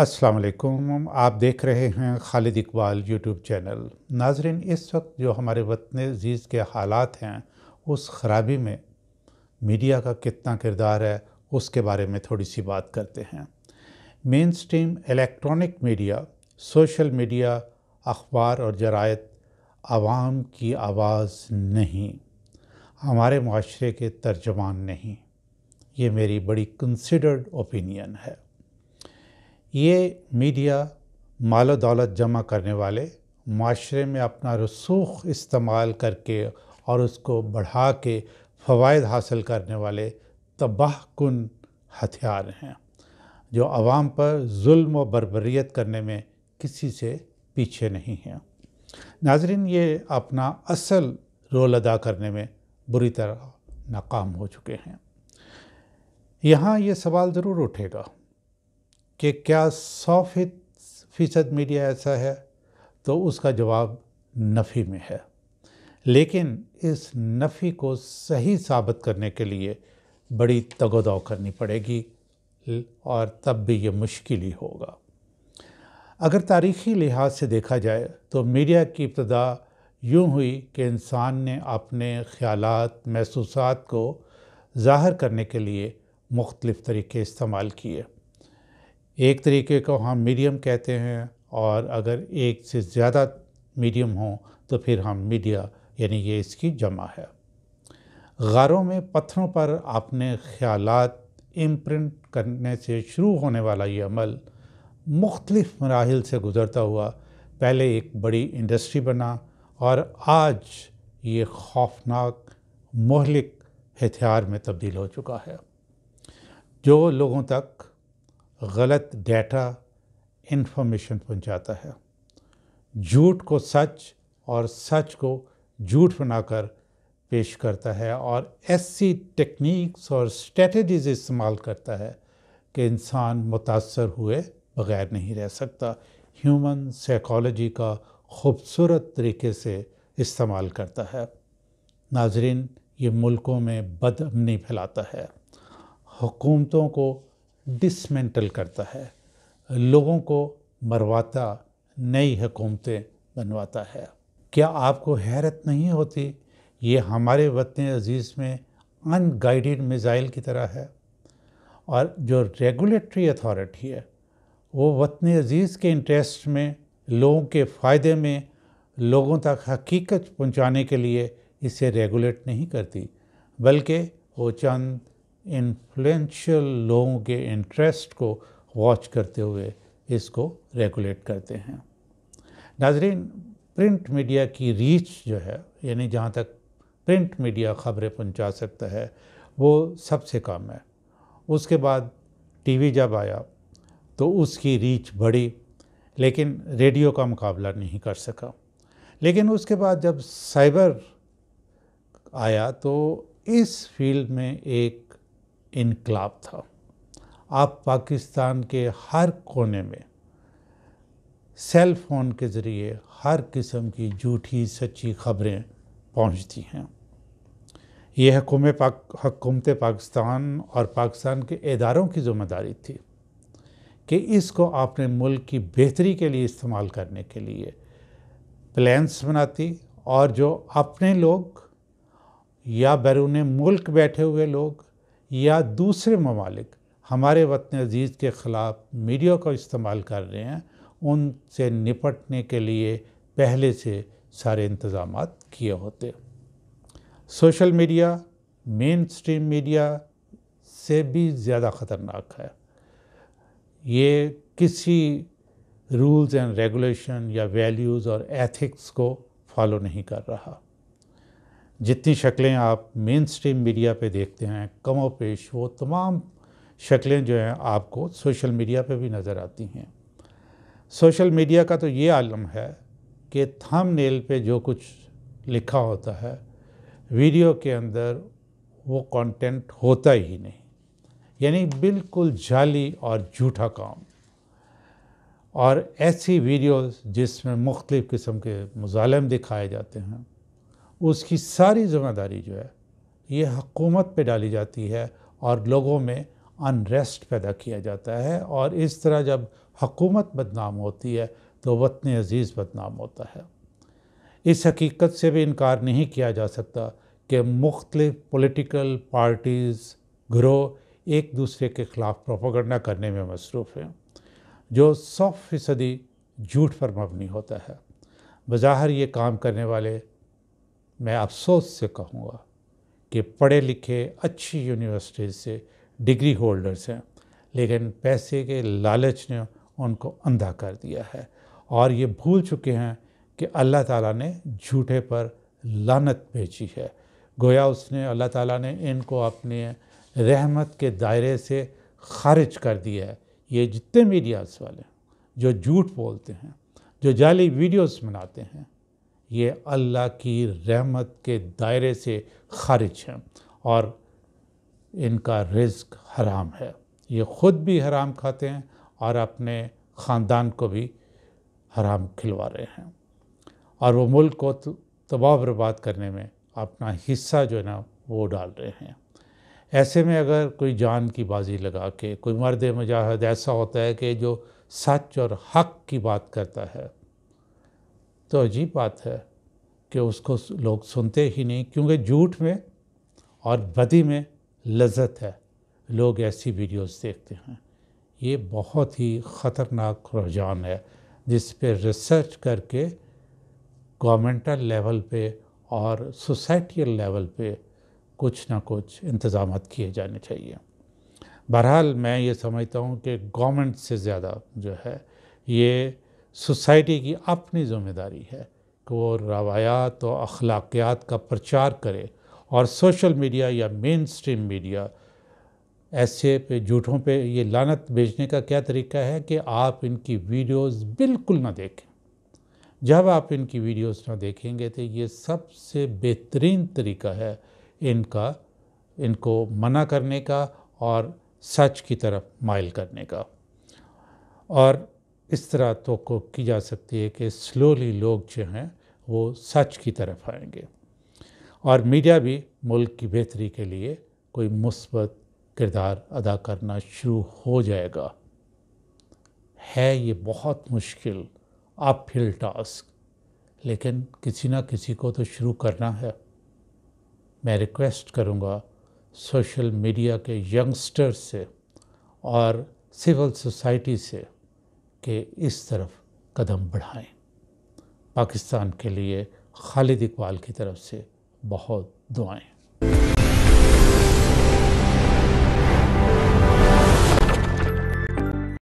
अस्सलाम वालेकुम आप देख रहे हैं खालिद इकबाल यूट्यूब चैनल नाजरीन इस वक्त जो हमारे वतन अजीज़ के हालात हैं उस खराबी में मीडिया का कितना किरदार है उसके बारे में थोड़ी सी बात करते हैं mainstream electronic media social media अखबार और जरायत आवाम की आवाज़ नहीं हमारे माशरे के तर्जमान नहीं ये मेरी बड़ी कंसिडर्ड ओपिनियन है ये मीडिया माल दौलत जमा करने वाले माशरे में अपना रसूख इस्तेमाल करके और उसको बढ़ा के फ़वाद हासिल करने वाले तबाह कन हथियार हैं जो आवाम पर जुल्म व बरबरीत करने में किसी से पीछे नहीं हैं नाजरीन ये अपना असल रोल अदा करने में बुरी तरह नाकाम हो चुके हैं यहाँ ये सवाल ज़रूर उठेगा कि क्या सौ फीसद मीडिया ऐसा है तो उसका जवाब नफ़ी में है लेकिन इस नफ़ी को सही साबित करने के लिए बड़ी तगोदाव करनी पड़ेगी और तब भी ये मुश्किल ही होगा अगर तारीख़ी लिहाज से देखा जाए तो मीडिया की इब्तदा यूँ हुई कि इंसान ने अपने ख्याल महसूसात को ज़ाहर करने के लिए मुख्तलिफ़ तरीके इस्तेमाल किए एक तरीके को हम मीडियम कहते हैं और अगर एक से ज़्यादा मीडियम हो तो फिर हम मीडिया यानी ये इसकी जमा है गारों में पत्थरों पर अपने ख्याल इम्प्रिंट करने से शुरू होने वाला ये अमल मुख्तलिफ मराहल से गुज़रता हुआ पहले एक बड़ी इंडस्ट्री बना और आज ये खौफनाक मोहलिक हथियार में तब्दील हो चुका है जो लोगों तक गलत डेटा इन्फॉर्मेशन पहुंचाता है झूठ को सच और सच को झूठ बनाकर पेश करता है और ऐसी टेक्निक्स और स्ट्रेटजीज इस्तेमाल करता है कि इंसान मुतासर हुए बगैर नहीं रह सकता ह्यूमन साइकोलॉजी का खूबसूरत तरीके से इस्तेमाल करता है नाजरीन ये मुल्कों में बदअमनी फैलाता है हुकूमतों को डिसमेंटल करता है लोगों को मरवाता नई हुकूमतें बनवाता है क्या आपको हैरत नहीं होती ये हमारे वतन अजीज़ में अनगाइडेड मिज़ाइल की तरह है और जो रेगुलेटरी अथॉरिटी है वो वतन अजीज़ के इंटरेस्ट में लोगों के फ़ायदे में लोगों तक हकीकत पहुंचाने के लिए इसे रेगुलेट नहीं करती बल्कि वो चंद इन्फ्लुएंशियल लोगों के इंटरेस्ट को वॉच करते हुए इसको रेगुलेट करते हैं नाजरीन प्रिंट मीडिया की रीच जो है यानी जहाँ तक प्रिंट मीडिया खबरें पहुँचा सकता है वो सबसे कम है उसके बाद टीवी जब आया तो उसकी रीच बढ़ी लेकिन रेडियो का मुकाबला नहीं कर सका लेकिन उसके बाद जब साइबर आया तो इस फील्ड में एक इनकलाब था आप पाकिस्तान के हर कोने में सेल फोन के ज़रिए हर किस्म की झूठी सच्ची खबरें पहुंचती हैं ये हकूम पाक हकूमत पाकिस्तान और पाकिस्तान के इदारों की ज़िम्मेदारी थी कि इसको आपने मुल्क की बेहतरी के लिए इस्तेमाल करने के लिए प्लान्स बनाती और जो अपने लोग या बैरून मुल्क बैठे हुए लोग या दूसरे ममालिक हमारे वतन अजीज़ के ख़िलाफ़ मीडिया का इस्तेमाल कर रहे हैं उनसे निपटने के लिए पहले से सारे इंतज़ाम किए होते social media mainstream media से भी ज़्यादा ख़तरनाक है ये किसी रूल्स एंड रेगुलेशन या वैल्यूज़ और एथिक्स को फॉलो नहीं कर रहा जितनी शक्लें आप मेन स्ट्रीम मीडिया पे देखते हैं कमो पेश वो तमाम शक्लें जो हैं आपको सोशल मीडिया पे भी नज़र आती हैं सोशल मीडिया का तो ये आलम है कि थम नेल पर जो कुछ लिखा होता है वीडियो के अंदर वो कंटेंट होता ही नहीं यानी बिल्कुल जाली और झूठा काम और ऐसी वीडियोस जिसमें मुख्तलिफ़ किस्म के मुजालम दिखाए जाते हैं उसकी सारी जिम्मेदारी जो है ये हकूमत पे डाली जाती है और लोगों में अनरेस्ट पैदा किया जाता है और इस तरह जब हकूमत बदनाम होती है तो वतन अजीज़ बदनाम होता है इस हकीकत से भी इनकार नहीं किया जा सकता कि मुख्तलिफ़ पोलिटिकल पार्टीज़ ग्रोह एक दूसरे के ख़िलाफ़ प्रोपोगंडा करने में मसरूफ़ हैं जो सौ फीसदी झूठ पर मबनी होता है बज़ाहिर ये काम करने वाले मैं अफसोस से कहूँगा कि पढ़े लिखे अच्छी यूनिवर्सिटीज़ से डिग्री होल्डर्स हैं लेकिन पैसे के लालच ने उनको अंधा कर दिया है और ये भूल चुके हैं कि अल्लाह ताला ने झूठे पर लानत भेजी है गोया उसने अल्लाह ताला ने इनको अपने रहमत के दायरे से खारिज कर दिया है ये जितने मीडियाज़ वाले जो झूठ बोलते हैं जो जाली वीडियोस बनाते हैं ये अल्लाह की रहमत के दायरे से खारिज हैं और इनका रिस्क हराम है ये ख़ुद भी हराम खाते हैं और अपने ख़ानदान को भी हराम खिलवा रहे हैं और वो मुल्क को तबाह बर्बाद करने में अपना हिस्सा जो है ना वो डाल रहे हैं ऐसे में अगर कोई जान की बाजी लगा के कोई मर्द मजाहद ऐसा होता है कि जो सच और हक की बात करता है तो अजीब बात है कि उसको लोग सुनते ही नहीं क्योंकि झूठ में और बदी में लज्जत है लोग ऐसी वीडियोस देखते हैं ये बहुत ही ख़तरनाक रुझान है जिस पे रिसर्च करके गवर्नमेंटल लेवल पे और सोसाइटियल लेवल पे कुछ ना कुछ इंतज़ाम किए जाने चाहिए बहरहाल मैं ये समझता हूँ कि गवर्नमेंट से ज़्यादा जो है ये सोसाइटी की अपनी जिम्मेदारी है कि वो रवायात और अखलाकियात का प्रचार करे और सोशल मीडिया या मेन स्ट्रीम मीडिया ऐसे पे झूठों पे ये लानत भेजने का क्या तरीका है कि आप इनकी वीडियोस बिल्कुल ना देखें जब आप इनकी वीडियोस ना देखेंगे तो ये सबसे बेहतरीन तरीका है इनका इनको मना करने का और सच की तरफ माइल करने का और इस तरह तो को की जा सकती है कि स्लोली लोग जो हैं वो सच की तरफ आएंगे और मीडिया भी मुल्क की बेहतरी के लिए कोई मुस्बत किरदार अदा करना शुरू हो जाएगा है ये बहुत मुश्किल आप फिल टास्क लेकिन किसी ना किसी को तो शुरू करना है मैं रिक्वेस्ट करूँगा सोशल मीडिया के यंगस्टर्स से और सिविल सोसाइटी से कि इस तरफ कदम बढ़ाएं पाकिस्तान के लिए खालिद इकबाल की तरफ से बहुत दुआएं